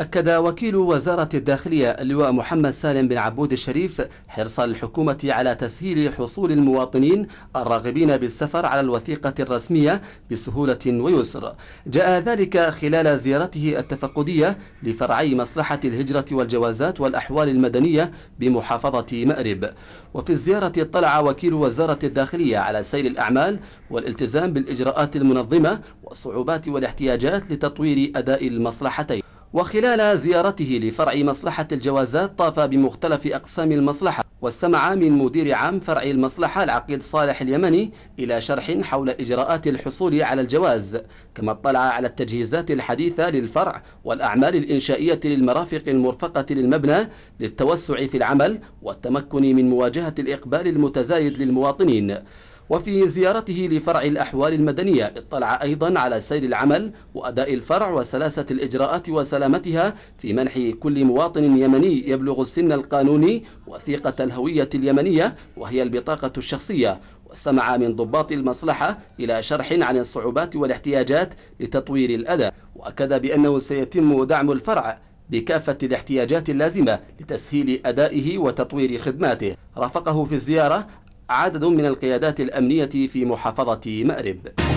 أكد وكيل وزارة الداخلية اللواء محمد سالم بن عبود الشريف حرص الحكومة على تسهيل حصول المواطنين الراغبين بالسفر على الوثيقة الرسمية بسهولة ويسر جاء ذلك خلال زيارته التفقدية لفرعي مصلحة الهجرة والجوازات والأحوال المدنية بمحافظة مأرب وفي الزيارة اطلع وكيل وزارة الداخلية على سير الأعمال والالتزام بالإجراءات المنظمة والصعوبات والاحتياجات لتطوير أداء المصلحتين وخلال زيارته لفرع مصلحة الجوازات طاف بمختلف أقسام المصلحة واستمع من مدير عام فرع المصلحة العقيد صالح اليمني إلى شرح حول إجراءات الحصول على الجواز كما اطلع على التجهيزات الحديثة للفرع والأعمال الإنشائية للمرافق المرفقة للمبنى للتوسع في العمل والتمكن من مواجهة الإقبال المتزايد للمواطنين وفي زيارته لفرع الأحوال المدنية اطلع أيضا على سير العمل وأداء الفرع وسلاسة الإجراءات وسلامتها في منح كل مواطن يمني يبلغ السن القانوني وثيقة الهوية اليمنية وهي البطاقة الشخصية واستمع من ضباط المصلحة إلى شرح عن الصعوبات والاحتياجات لتطوير الأداء وأكد بأنه سيتم دعم الفرع بكافة الاحتياجات اللازمة لتسهيل أدائه وتطوير خدماته رافقه في الزيارة عدد من القيادات الأمنية في محافظة مأرب